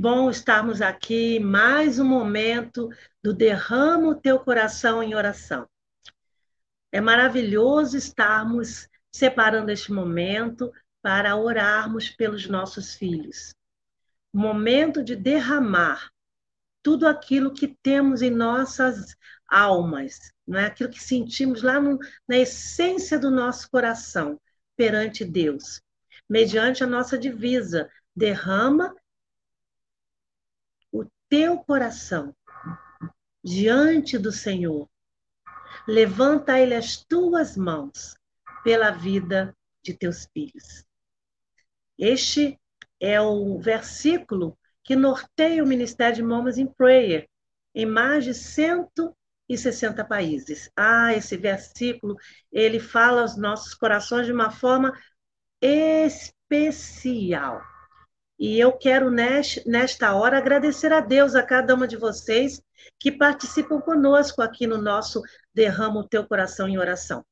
bom estarmos aqui mais um momento do Derrama o Teu Coração em Oração. É maravilhoso estarmos separando este momento para orarmos pelos nossos filhos. Momento de derramar tudo aquilo que temos em nossas almas, não é? aquilo que sentimos lá no, na essência do nosso coração perante Deus, mediante a nossa divisa derrama teu coração diante do Senhor. Levanta ele as tuas mãos pela vida de teus filhos. Este é o versículo que norteia o Ministério de Momas em Prayer em mais de 160 países. Ah, esse versículo, ele fala aos nossos corações de uma forma especial. E eu quero, nesta hora, agradecer a Deus, a cada uma de vocês que participam conosco aqui no nosso Derrama o Teu Coração em Oração.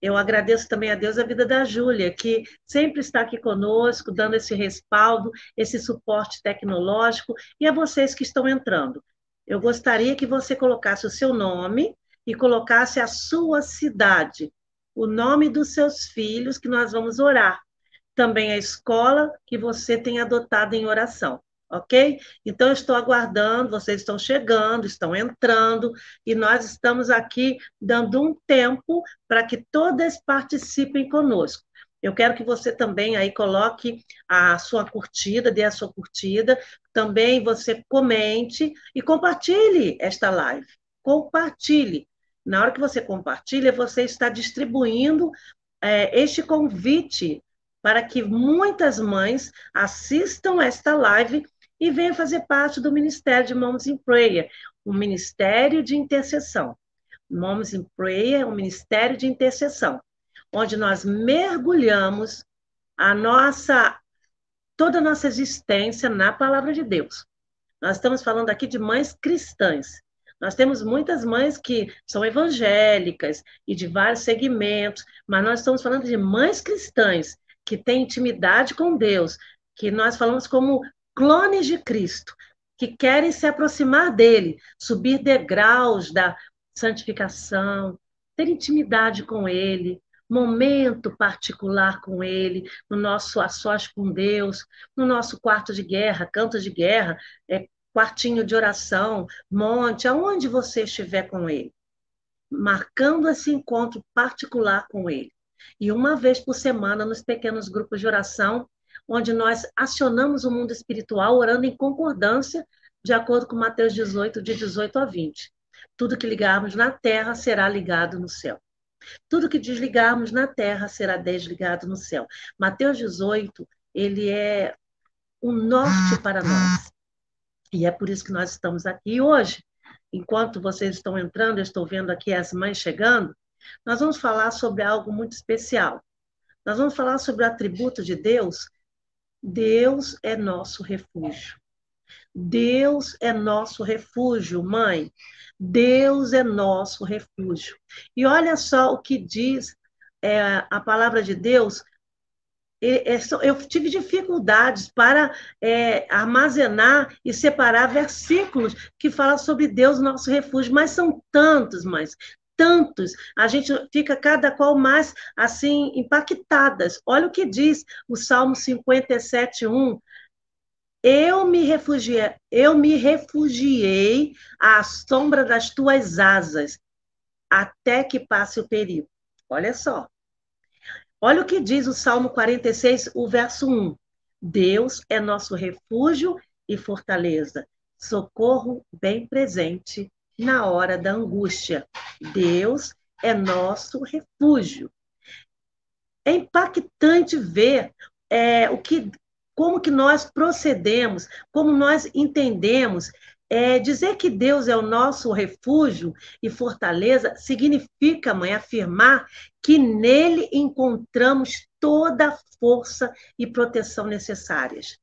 Eu agradeço também a Deus a vida da Júlia, que sempre está aqui conosco, dando esse respaldo, esse suporte tecnológico, e a vocês que estão entrando. Eu gostaria que você colocasse o seu nome e colocasse a sua cidade, o nome dos seus filhos, que nós vamos orar também a escola que você tem adotado em oração, ok? Então, eu estou aguardando, vocês estão chegando, estão entrando, e nós estamos aqui dando um tempo para que todas participem conosco. Eu quero que você também aí coloque a sua curtida, dê a sua curtida, também você comente e compartilhe esta live. Compartilhe. Na hora que você compartilha, você está distribuindo é, este convite para que muitas mães assistam esta live e venham fazer parte do Ministério de Moms in Prayer, o um Ministério de Intercessão. Moms in Prayer é um Ministério de Intercessão, onde nós mergulhamos a nossa toda a nossa existência na palavra de Deus. Nós estamos falando aqui de mães cristãs. Nós temos muitas mães que são evangélicas e de vários segmentos, mas nós estamos falando de mães cristãs que tem intimidade com Deus, que nós falamos como clones de Cristo, que querem se aproximar dele, subir degraus da santificação, ter intimidade com ele, momento particular com ele, no nosso a sós com Deus, no nosso quarto de guerra, canto de guerra, é, quartinho de oração, monte, aonde você estiver com ele, marcando esse encontro particular com ele e uma vez por semana nos pequenos grupos de oração, onde nós acionamos o mundo espiritual orando em concordância, de acordo com Mateus 18, de 18 a 20. Tudo que ligarmos na terra será ligado no céu. Tudo que desligarmos na terra será desligado no céu. Mateus 18, ele é o norte ah, para tá. nós. E é por isso que nós estamos aqui hoje. Enquanto vocês estão entrando, eu estou vendo aqui as mães chegando, nós vamos falar sobre algo muito especial. Nós vamos falar sobre o atributo de Deus. Deus é nosso refúgio. Deus é nosso refúgio, mãe. Deus é nosso refúgio. E olha só o que diz é, a palavra de Deus. É, eu tive dificuldades para é, armazenar e separar versículos que falam sobre Deus, nosso refúgio, mas são tantos, mas tantos, a gente fica cada qual mais assim impactadas. Olha o que diz o Salmo 57:1. Eu me refugiei, eu me refugiei à sombra das tuas asas, até que passe o perigo. Olha só. Olha o que diz o Salmo 46, o verso 1. Deus é nosso refúgio e fortaleza, socorro bem presente na hora da angústia. Deus é nosso refúgio. É impactante ver é, o que, como que nós procedemos, como nós entendemos. É, dizer que Deus é o nosso refúgio e fortaleza significa, mãe, afirmar que nele encontramos toda a força e proteção necessárias.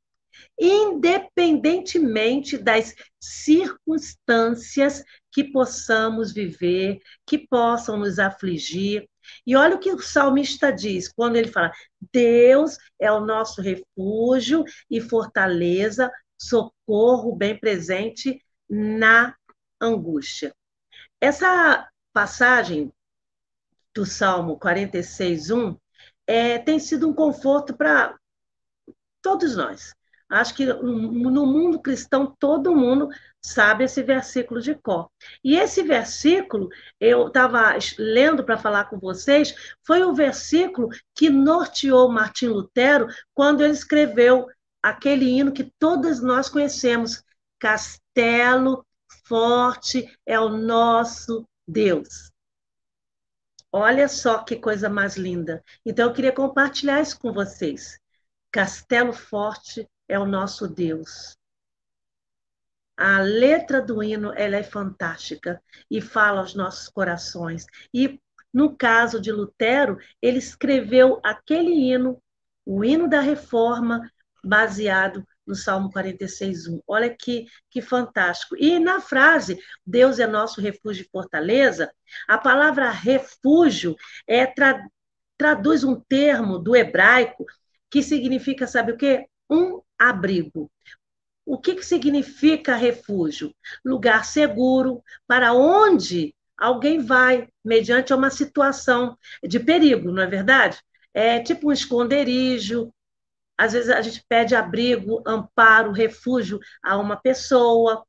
Independentemente das circunstâncias que possamos viver, que possam nos afligir. E olha o que o salmista diz quando ele fala: Deus é o nosso refúgio e fortaleza, socorro bem presente na angústia. Essa passagem do Salmo 46:1 é, tem sido um conforto para todos nós. Acho que hum, no mundo cristão todo mundo sabe esse versículo de cor. E esse versículo, eu estava lendo para falar com vocês, foi o versículo que norteou Martim Lutero quando ele escreveu aquele hino que todos nós conhecemos: Castelo forte é o nosso Deus. Olha só que coisa mais linda. Então, eu queria compartilhar isso com vocês. Castelo forte é o nosso Deus a letra do hino ela é fantástica e fala aos nossos corações. E no caso de Lutero, ele escreveu aquele hino, o hino da reforma, baseado no Salmo 46:1. Olha que que fantástico. E na frase Deus é nosso refúgio e fortaleza, a palavra refúgio é tra, traduz um termo do hebraico que significa, sabe o quê? Um abrigo. O que, que significa refúgio? Lugar seguro para onde alguém vai mediante uma situação de perigo, não é verdade? É tipo um esconderijo. Às vezes a gente pede abrigo, amparo, refúgio a uma pessoa.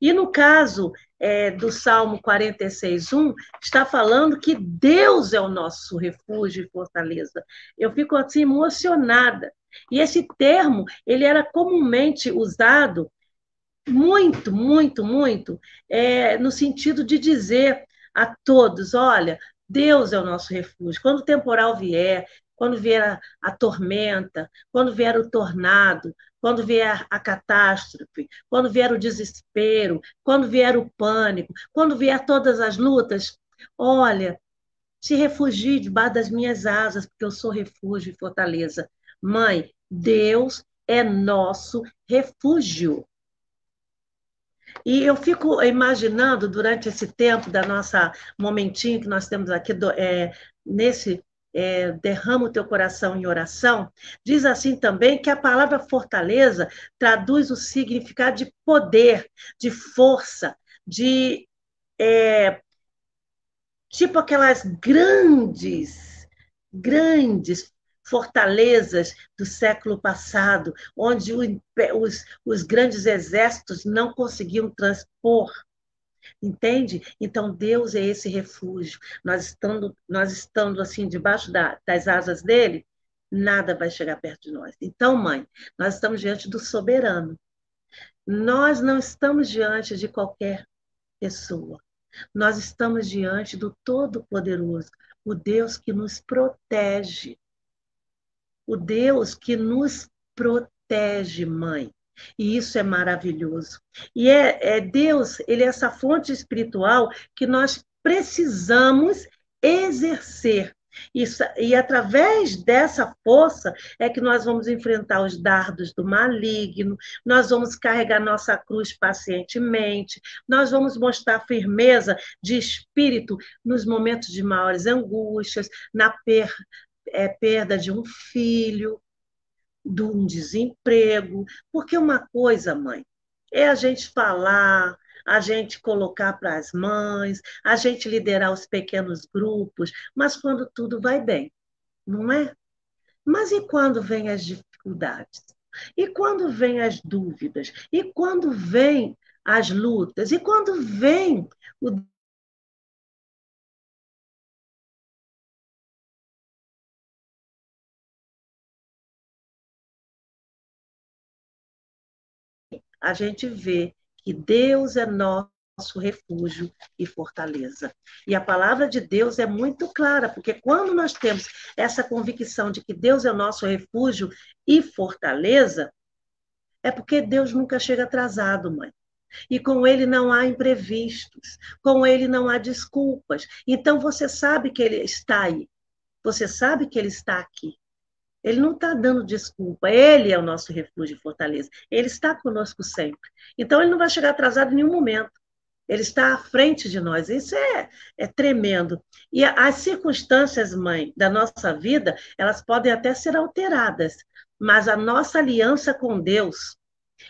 E no caso é, do Salmo 46,1, está falando que Deus é o nosso refúgio e fortaleza. Eu fico assim emocionada e esse termo, ele era comumente usado muito, muito, muito, é, no sentido de dizer a todos, olha, Deus é o nosso refúgio. Quando o temporal vier, quando vier a, a, tormenta, quando vier o tornado, quando vier a catástrofe, quando vier o desespero, quando vier o pânico, quando vier todas as lutas, olha, se refugie debaixo das minhas asas, porque eu sou refúgio e fortaleza. Mãe, Deus é nosso refúgio. E eu fico imaginando durante esse tempo da nossa momentinho que nós temos aqui do, é, nesse é, derrama o teu coração em oração, diz assim também que a palavra fortaleza traduz o significado de poder, de força, de é, tipo aquelas grandes, grandes fortalezas do século passado, onde o, os, os grandes exércitos não conseguiam transpor Entende? Então Deus é esse refúgio. Nós estando, nós estando assim debaixo da, das asas dele, nada vai chegar perto de nós. Então, mãe, nós estamos diante do soberano. Nós não estamos diante de qualquer pessoa. Nós estamos diante do Todo-Poderoso, o Deus que nos protege o Deus que nos protege, mãe. E isso é maravilhoso. E é, é Deus, ele é essa fonte espiritual que nós precisamos exercer. E, e através dessa força é que nós vamos enfrentar os dardos do maligno, nós vamos carregar nossa cruz pacientemente, nós vamos mostrar firmeza de espírito nos momentos de maiores angústias, na, per, é, perda de um filho, de um desemprego, porque uma coisa, mãe, é a gente falar, a gente colocar para as mães, a gente liderar os pequenos grupos, mas quando tudo vai bem, não é? Mas e quando vêm as dificuldades? E quando vêm as dúvidas? E quando vêm as lutas? E quando vem o a gente vê que Deus é nosso refúgio e fortaleza. E a palavra de Deus é muito clara, porque quando nós temos essa convicção de que Deus é o nosso refúgio e fortaleza, é porque Deus nunca chega atrasado, mãe. E com ele não há imprevistos, com ele não há desculpas. Então você sabe que ele está aí, você sabe que ele está aqui. Ele não está dando desculpa, ele é o nosso refúgio e fortaleza. Ele está conosco sempre. Então, ele não vai chegar atrasado em nenhum momento. Ele está à frente de nós. Isso é, é tremendo. E as circunstâncias, mãe, da nossa vida, elas podem até ser alteradas, mas a nossa aliança com Deus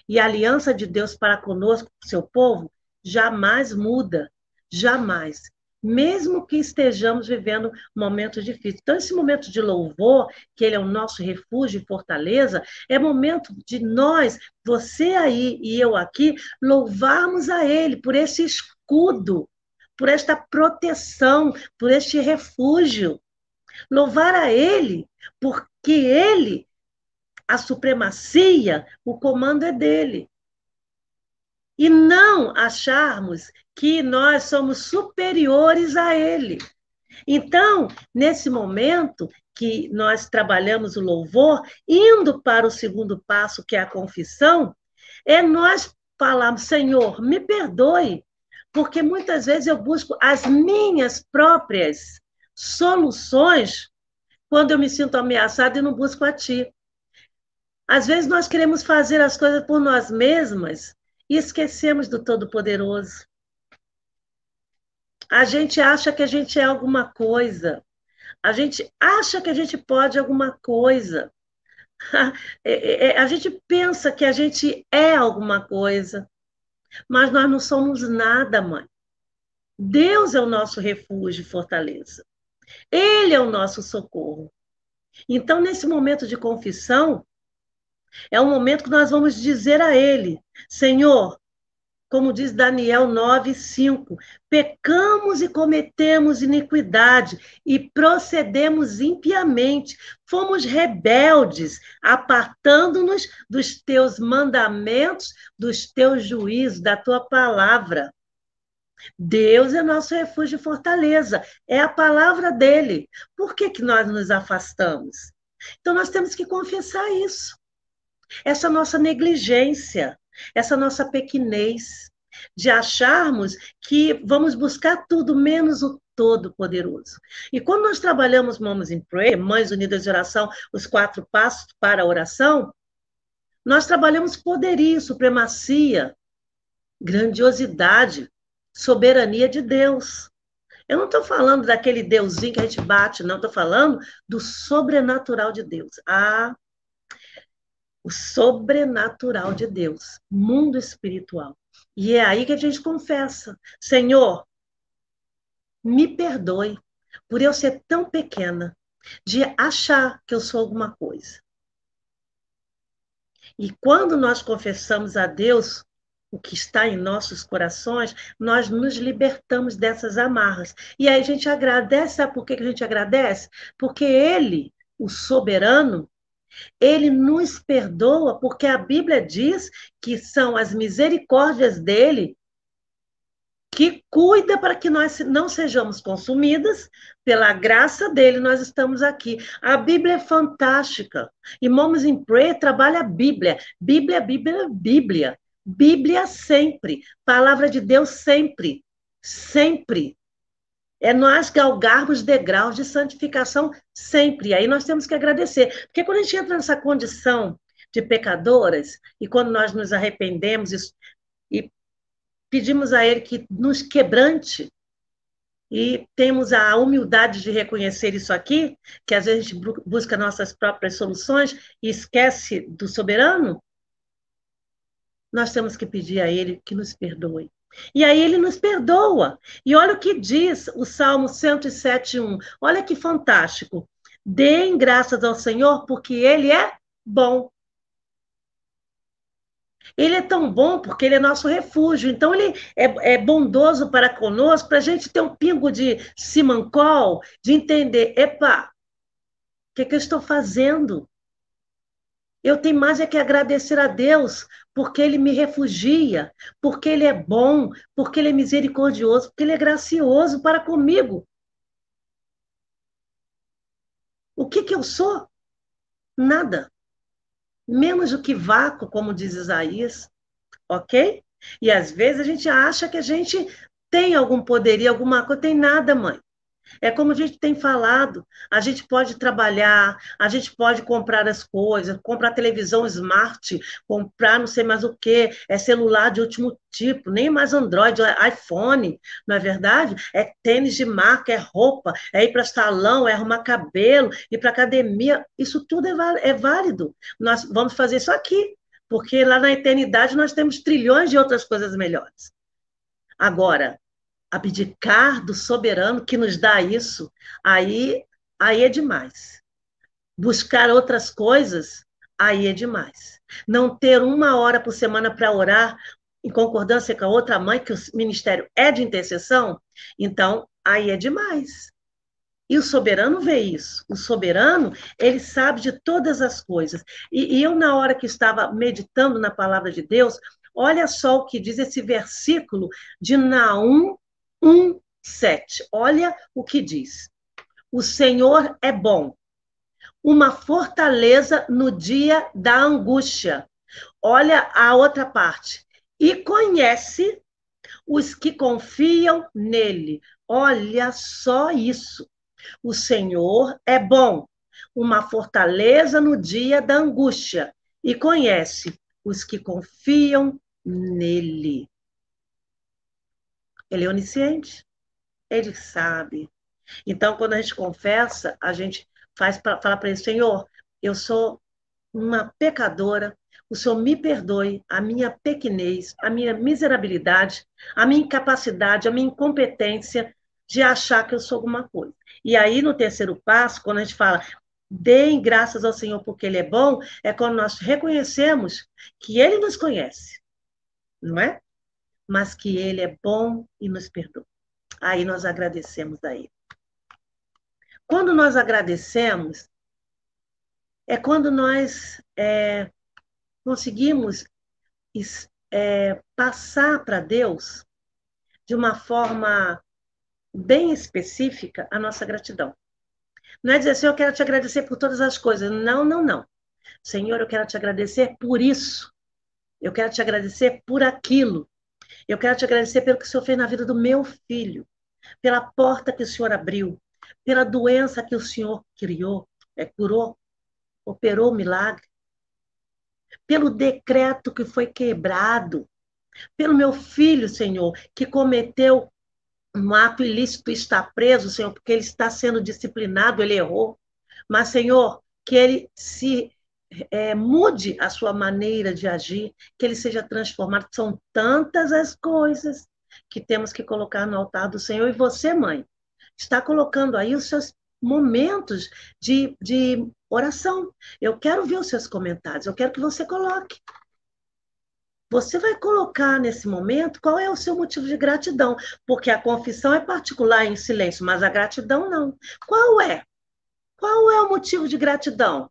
e a aliança de Deus para conosco, seu povo, jamais muda. Jamais mesmo que estejamos vivendo momentos difíceis. Então, esse momento de louvor, que ele é o nosso refúgio e fortaleza, é momento de nós, você aí e eu aqui, louvarmos a ele por esse escudo, por esta proteção, por este refúgio. Louvar a ele, porque ele, a supremacia, o comando é dele e não acharmos que nós somos superiores a Ele. Então, nesse momento que nós trabalhamos o louvor, indo para o segundo passo, que é a confissão, é nós falarmos: Senhor, me perdoe, porque muitas vezes eu busco as minhas próprias soluções quando eu me sinto ameaçado e não busco a Ti. Às vezes nós queremos fazer as coisas por nós mesmas e esquecemos do Todo-Poderoso. A gente acha que a gente é alguma coisa. A gente acha que a gente pode alguma coisa. É, é, é, a gente pensa que a gente é alguma coisa, mas nós não somos nada, mãe. Deus é o nosso refúgio e fortaleza. Ele é o nosso socorro. Então, nesse momento de confissão, é um momento que nós vamos dizer a Ele: Senhor, como diz Daniel 9:5, pecamos e cometemos iniquidade e procedemos impiamente, fomos rebeldes, apartando-nos dos teus mandamentos, dos teus juízos, da tua palavra. Deus é nosso refúgio e fortaleza, é a palavra dele. Por que, que nós nos afastamos? Então, nós temos que confessar isso, essa nossa negligência essa nossa pequenez de acharmos que vamos buscar tudo menos o Todo-Poderoso. E quando nós trabalhamos Moms in Prayer, Mães Unidas de Oração, os quatro passos para a oração, nós trabalhamos poderio, supremacia, grandiosidade, soberania de Deus. Eu não estou falando daquele deusinho que a gente bate, não. Estou falando do sobrenatural de Deus. Ah, o sobrenatural de Deus, mundo espiritual. E é aí que a gente confessa: Senhor, me perdoe por eu ser tão pequena de achar que eu sou alguma coisa. E quando nós confessamos a Deus o que está em nossos corações, nós nos libertamos dessas amarras. E aí a gente agradece, sabe por que a gente agradece? Porque Ele, o soberano, ele nos perdoa porque a Bíblia diz que são as misericórdias dele que cuida para que nós não sejamos consumidas. Pela graça dele, nós estamos aqui. A Bíblia é fantástica. E Momos em Prayer trabalha a Bíblia. Bíblia, Bíblia, Bíblia. Bíblia sempre. Palavra de Deus sempre. Sempre é nós galgarmos degraus de santificação sempre. E aí nós temos que agradecer. Porque quando a gente entra nessa condição de pecadoras, e quando nós nos arrependemos e, e pedimos a Ele que nos quebrante, e temos a humildade de reconhecer isso aqui, que às vezes a gente busca nossas próprias soluções e esquece do soberano, nós temos que pedir a Ele que nos perdoe e aí ele nos perdoa. E olha o que diz o Salmo 107:1. Olha que fantástico. Deem graças ao Senhor porque ele é bom. Ele é tão bom porque ele é nosso refúgio. Então, ele é, é bondoso para conosco, para a gente ter um pingo de simancol, de entender: epa, o que, é que eu estou fazendo? Eu tenho mais é que agradecer a Deus porque ele me refugia, porque ele é bom, porque ele é misericordioso, porque ele é gracioso para comigo. O que, que eu sou? Nada. Menos do que vácuo, como diz Isaías, ok? E às vezes a gente acha que a gente tem algum poder e alguma coisa, tem nada, mãe. É como a gente tem falado, a gente pode trabalhar, a gente pode comprar as coisas, comprar televisão smart, comprar não sei mais o que, é celular de último tipo, nem mais Android, é iPhone, não é verdade? É tênis de marca, é roupa, é ir para salão, é arrumar cabelo, ir para academia, isso tudo é, é válido. Nós vamos fazer isso aqui, porque lá na eternidade nós temos trilhões de outras coisas melhores. Agora, abdicar do soberano que nos dá isso, aí, aí é demais. Buscar outras coisas, aí é demais. Não ter uma hora por semana para orar em concordância com a outra mãe, que o ministério é de intercessão, então aí é demais. E o soberano vê isso. O soberano, ele sabe de todas as coisas. E, e eu, na hora que estava meditando na palavra de Deus, olha só o que diz esse versículo de Naum 1, 7. Olha o que diz. O Senhor é bom, uma fortaleza no dia da angústia. Olha a outra parte. E conhece os que confiam nele. Olha só isso. O Senhor é bom, uma fortaleza no dia da angústia, e conhece os que confiam nele. Ele é onisciente. Ele sabe. Então, quando a gente confessa, a gente faz para fala para ele: Senhor, eu sou uma pecadora, o Senhor me perdoe a minha pequenez, a minha miserabilidade, a minha incapacidade, a minha incompetência de achar que eu sou alguma coisa. E aí, no terceiro passo, quando a gente fala, deem graças ao Senhor porque Ele é bom, é quando nós reconhecemos que Ele nos conhece, não é? mas que Ele é bom e nos perdoa. Aí nós agradecemos a Ele. Quando nós agradecemos, é quando nós é, conseguimos é, passar para Deus, de uma forma bem específica, a nossa gratidão. Não é dizer assim, eu quero te agradecer por todas as coisas. Não, não, não. Senhor, eu quero te agradecer por isso. Eu quero te agradecer por aquilo. Eu quero te agradecer pelo que o Senhor fez na vida do meu filho, pela porta que o Senhor abriu, pela doença que o Senhor criou, é, curou, operou o milagre, pelo decreto que foi quebrado, pelo meu filho, Senhor, que cometeu um ato ilícito e está preso, Senhor, porque ele está sendo disciplinado, ele errou. Mas, Senhor, que ele se é, mude a sua maneira de agir, que ele seja transformado. São tantas as coisas que temos que colocar no altar do Senhor. E você, mãe, está colocando aí os seus momentos de, de oração. Eu quero ver os seus comentários, eu quero que você coloque. Você vai colocar nesse momento qual é o seu motivo de gratidão, porque a confissão é particular em silêncio, mas a gratidão não. Qual é? Qual é o motivo de gratidão?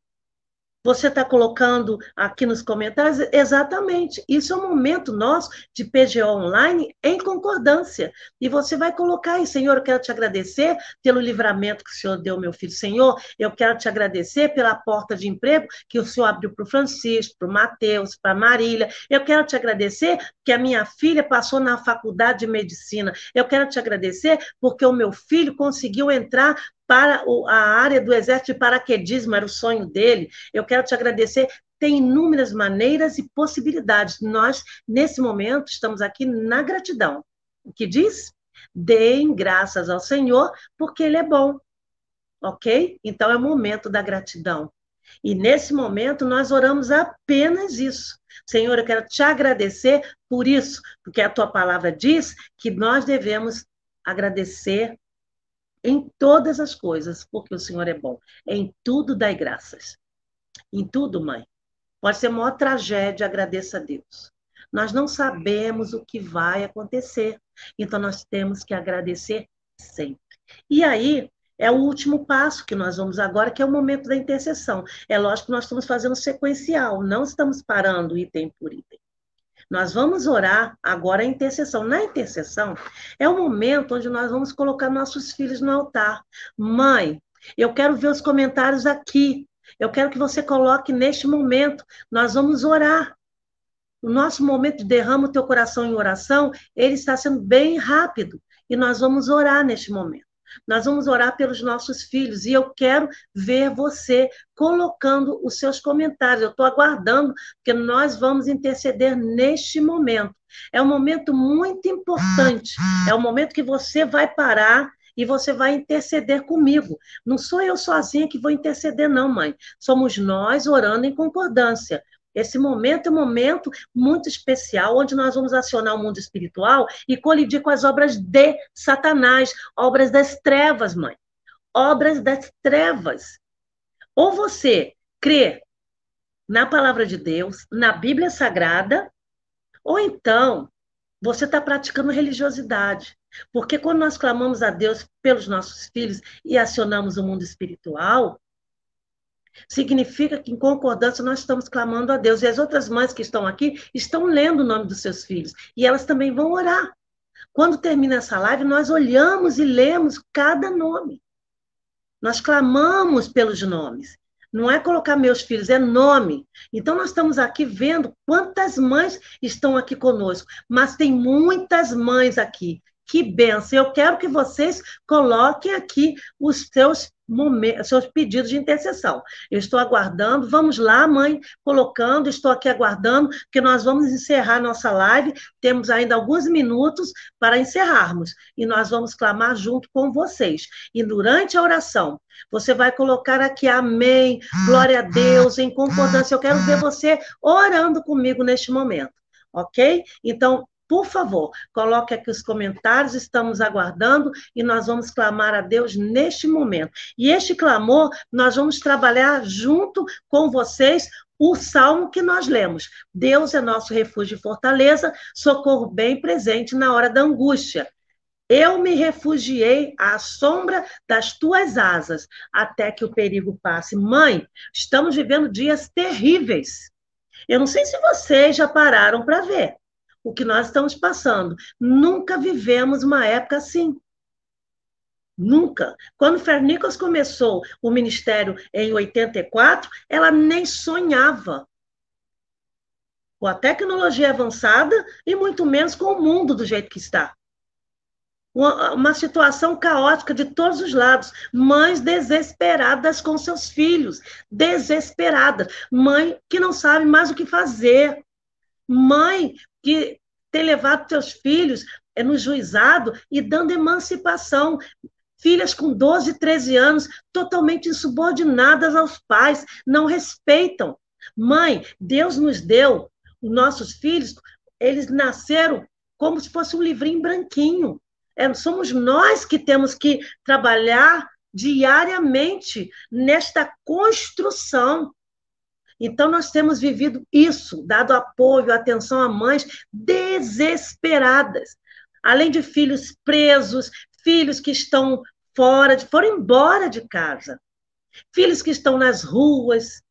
Você está colocando aqui nos comentários, exatamente. Isso é um momento nosso de PGO online em concordância. E você vai colocar aí, Senhor, eu quero te agradecer pelo livramento que o Senhor deu, meu filho. Senhor, eu quero te agradecer pela porta de emprego que o Senhor abriu para o Francisco, para o Mateus, para a Marília. Eu quero te agradecer porque a minha filha passou na faculdade de medicina. Eu quero te agradecer porque o meu filho conseguiu entrar para a área do exército de paraquedismo, era o sonho dele. Eu quero te agradecer. Tem inúmeras maneiras e possibilidades. Nós, nesse momento, estamos aqui na gratidão. O que diz? Deem graças ao Senhor, porque Ele é bom. Ok? Então é o momento da gratidão. E nesse momento nós oramos apenas isso. Senhor, eu quero te agradecer por isso, porque a tua palavra diz que nós devemos agradecer em todas as coisas, porque o Senhor é bom. Em tudo dai graças. Em tudo, mãe. Pode ser maior tragédia, agradeça a Deus. Nós não sabemos o que vai acontecer, então nós temos que agradecer sempre. E aí é o último passo que nós vamos agora, que é o momento da intercessão. É lógico que nós estamos fazendo sequencial, não estamos parando item por item. Nós vamos orar agora a intercessão. Na intercessão é o momento onde nós vamos colocar nossos filhos no altar. Mãe, eu quero ver os comentários aqui. Eu quero que você coloque neste momento. Nós vamos orar. O nosso momento de derrama o teu coração em oração, ele está sendo bem rápido. E nós vamos orar neste momento. Nós vamos orar pelos nossos filhos e eu quero ver você colocando os seus comentários. Eu estou aguardando, porque nós vamos interceder neste momento. É um momento muito importante. É um momento que você vai parar e você vai interceder comigo. Não sou eu sozinha que vou interceder, não, mãe. Somos nós orando em concordância. Esse momento é um momento muito especial, onde nós vamos acionar o mundo espiritual e colidir com as obras de Satanás, obras das trevas, mãe. Obras das trevas. Ou você crê na palavra de Deus, na Bíblia Sagrada, ou então você está praticando religiosidade. Porque quando nós clamamos a Deus pelos nossos filhos e acionamos o mundo espiritual, Significa que, em concordância, nós estamos clamando a Deus. E as outras mães que estão aqui estão lendo o nome dos seus filhos. E elas também vão orar. Quando termina essa live, nós olhamos e lemos cada nome. Nós clamamos pelos nomes. Não é colocar meus filhos, é nome. Então, nós estamos aqui vendo quantas mães estão aqui conosco. Mas tem muitas mães aqui. Que benção. Eu quero que vocês coloquem aqui os seus seus pedidos de intercessão. Eu estou aguardando, vamos lá, mãe, colocando, estou aqui aguardando, porque nós vamos encerrar nossa live, temos ainda alguns minutos para encerrarmos, e nós vamos clamar junto com vocês. E durante a oração, você vai colocar aqui amém, glória a Deus, em concordância. Eu quero ver você orando comigo neste momento ok? Então, por favor, coloque aqui os comentários, estamos aguardando e nós vamos clamar a Deus neste momento. E este clamor, nós vamos trabalhar junto com vocês o salmo que nós lemos. Deus é nosso refúgio e fortaleza, socorro bem presente na hora da angústia. Eu me refugiei à sombra das tuas asas, até que o perigo passe. Mãe, estamos vivendo dias terríveis. Eu não sei se vocês já pararam para ver, o que nós estamos passando. Nunca vivemos uma época assim. Nunca. Quando Fernicos começou o ministério em 84, ela nem sonhava com a tecnologia avançada e muito menos com o mundo do jeito que está. Uma, uma situação caótica de todos os lados. Mães desesperadas com seus filhos, desesperadas. Mãe que não sabe mais o que fazer mãe que tem levado seus filhos é no juizado e dando emancipação. Filhas com 12, 13 anos, totalmente insubordinadas aos pais, não respeitam. Mãe, Deus nos deu os nossos filhos, eles nasceram como se fosse um livrinho branquinho. É, somos nós que temos que trabalhar diariamente nesta construção então, nós temos vivido isso, dado apoio, atenção a mães desesperadas, além de filhos presos, filhos que estão fora, de, foram embora de casa, filhos que estão nas ruas,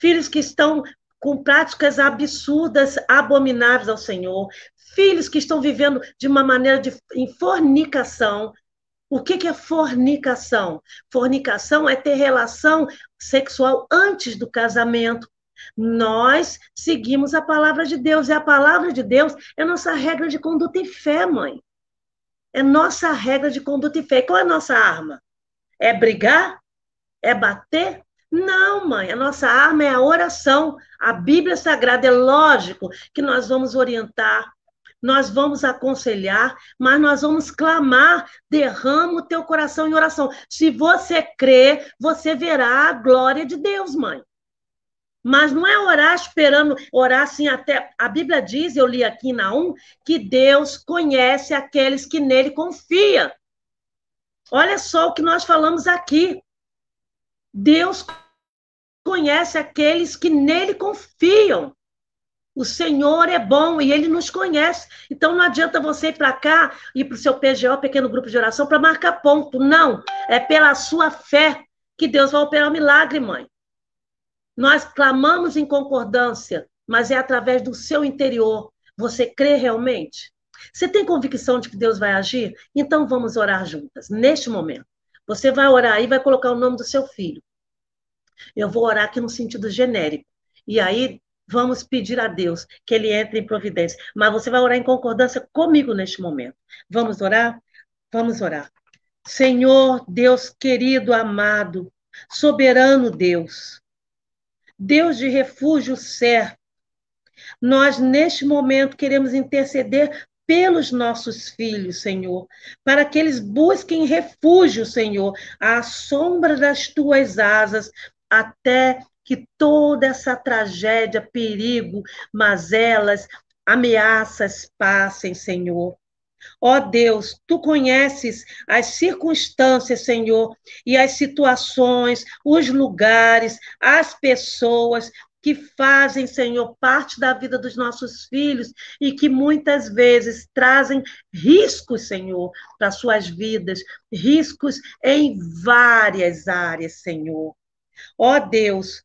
filhos que estão com práticas absurdas, abomináveis ao Senhor, filhos que estão vivendo de uma maneira de em fornicação, o que, que é fornicação? Fornicação é ter relação sexual antes do casamento. Nós seguimos a palavra de Deus, e a palavra de Deus é nossa regra de conduta e fé, mãe. É nossa regra de conduta e fé. Qual é a nossa arma? É brigar? É bater? Não, mãe, a nossa arma é a oração. A Bíblia Sagrada é lógico que nós vamos orientar, nós vamos aconselhar, mas nós vamos clamar, derrama o teu coração em oração. Se você crer, você verá a glória de Deus, mãe. Mas não é orar esperando, orar assim até. A Bíblia diz, eu li aqui na 1, que Deus conhece aqueles que nele confia. Olha só o que nós falamos aqui. Deus conhece aqueles que nele confiam. O Senhor é bom e Ele nos conhece. Então não adianta você ir para cá, ir para o seu PGO, pequeno grupo de oração, para marcar ponto. Não. É pela sua fé que Deus vai operar o um milagre, mãe. Nós clamamos em concordância, mas é através do seu interior. Você crê realmente? Você tem convicção de que Deus vai agir? Então vamos orar juntas, neste momento. Você vai orar e vai colocar o nome do seu filho. Eu vou orar aqui no sentido genérico. E aí, Vamos pedir a Deus que ele entre em providência. Mas você vai orar em concordância comigo neste momento. Vamos orar? Vamos orar. Senhor, Deus querido, amado, soberano Deus, Deus de refúgio certo, nós neste momento queremos interceder pelos nossos filhos, Senhor, para que eles busquem refúgio, Senhor, à sombra das tuas asas, até que toda essa tragédia, perigo, mazelas, ameaças passem, Senhor. Ó Deus, tu conheces as circunstâncias, Senhor, e as situações, os lugares, as pessoas que fazem, Senhor, parte da vida dos nossos filhos e que muitas vezes trazem riscos, Senhor, para suas vidas, riscos em várias áreas, Senhor. Ó Deus,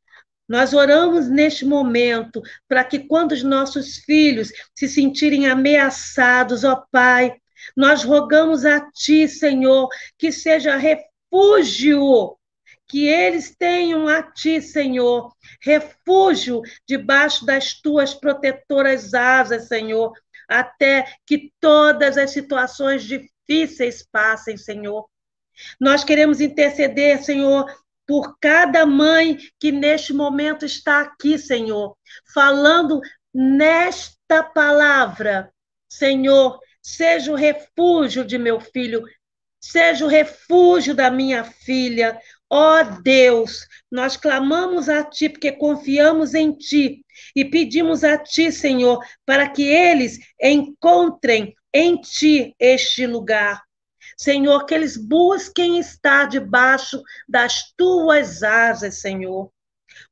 nós oramos neste momento para que, quando os nossos filhos se sentirem ameaçados, ó Pai, nós rogamos a Ti, Senhor, que seja refúgio que eles tenham a ti, Senhor, refúgio debaixo das tuas protetoras asas, Senhor, até que todas as situações difíceis passem, Senhor. Nós queremos interceder, Senhor, por cada mãe que neste momento está aqui, Senhor, falando nesta palavra. Senhor, seja o refúgio de meu filho, seja o refúgio da minha filha. Ó oh, Deus, nós clamamos a Ti, porque confiamos em Ti e pedimos a Ti, Senhor, para que eles encontrem em Ti este lugar. Senhor, que eles busquem estar debaixo das tuas asas, Senhor.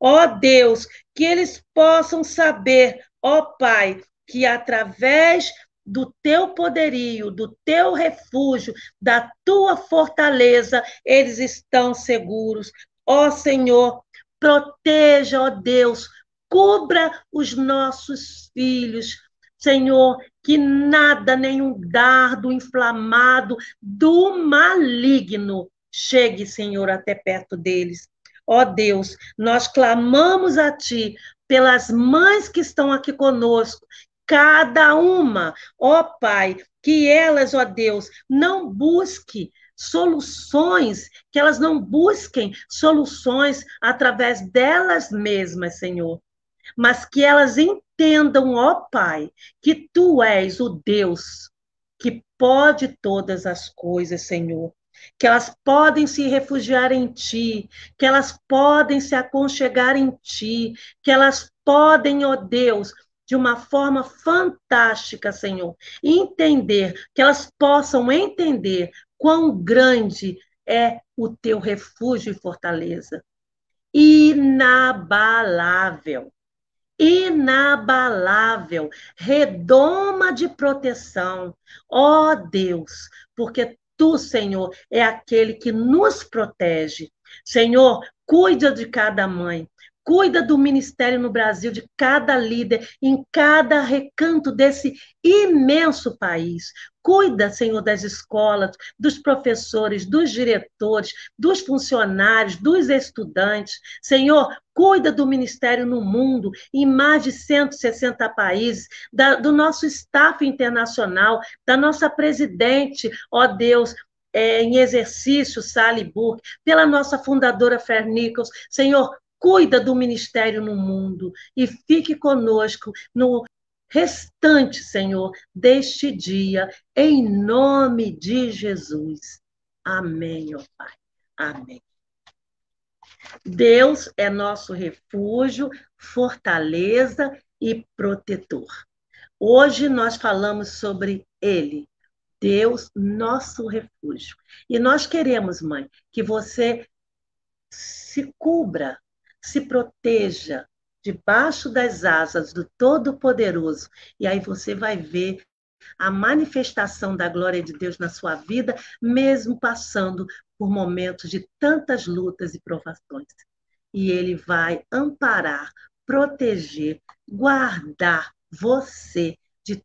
Ó Deus, que eles possam saber, ó Pai, que através do teu poderio, do teu refúgio, da tua fortaleza, eles estão seguros. Ó Senhor, proteja, ó Deus, cubra os nossos filhos. Senhor, que nada, nenhum dardo inflamado do maligno chegue, Senhor, até perto deles. Ó Deus, nós clamamos a Ti pelas mães que estão aqui conosco, cada uma, ó Pai, que elas, ó Deus, não busquem soluções, que elas não busquem soluções através delas mesmas, Senhor, mas que elas entendam, ó Pai, que tu és o Deus que pode todas as coisas, Senhor. Que elas podem se refugiar em ti, que elas podem se aconchegar em ti, que elas podem, ó Deus, de uma forma fantástica, Senhor, entender, que elas possam entender quão grande é o teu refúgio e fortaleza. Inabalável inabalável, redoma de proteção. Ó oh, Deus, porque tu, Senhor, é aquele que nos protege. Senhor, cuida de cada mãe, cuida do ministério no Brasil, de cada líder, em cada recanto desse imenso país. Cuida, Senhor, das escolas, dos professores, dos diretores, dos funcionários, dos estudantes. Senhor, cuida do ministério no mundo, em mais de 160 países, da, do nosso staff internacional, da nossa presidente, ó Deus, é, em exercício, Sally Burke, pela nossa fundadora Fer Nichols. Senhor, cuida do ministério no mundo e fique conosco no, restante, Senhor, deste dia, em nome de Jesus. Amém, ó Pai. Amém. Deus é nosso refúgio, fortaleza e protetor. Hoje nós falamos sobre Ele, Deus, nosso refúgio. E nós queremos, mãe, que você se cubra, se proteja, debaixo das asas do Todo-Poderoso. E aí você vai ver a manifestação da glória de Deus na sua vida, mesmo passando por momentos de tantas lutas e provações. E Ele vai amparar, proteger, guardar você de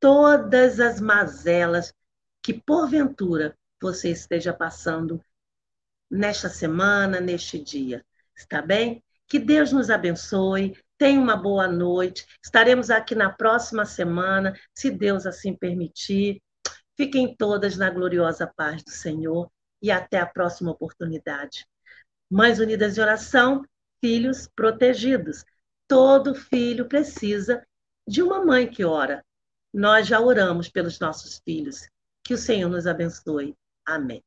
todas as mazelas que, porventura, você esteja passando nesta semana, neste dia. Está bem? Que Deus nos abençoe. Tenha uma boa noite. Estaremos aqui na próxima semana, se Deus assim permitir. Fiquem todas na gloriosa paz do Senhor e até a próxima oportunidade. Mães unidas de oração, filhos protegidos. Todo filho precisa de uma mãe que ora. Nós já oramos pelos nossos filhos. Que o Senhor nos abençoe. Amém.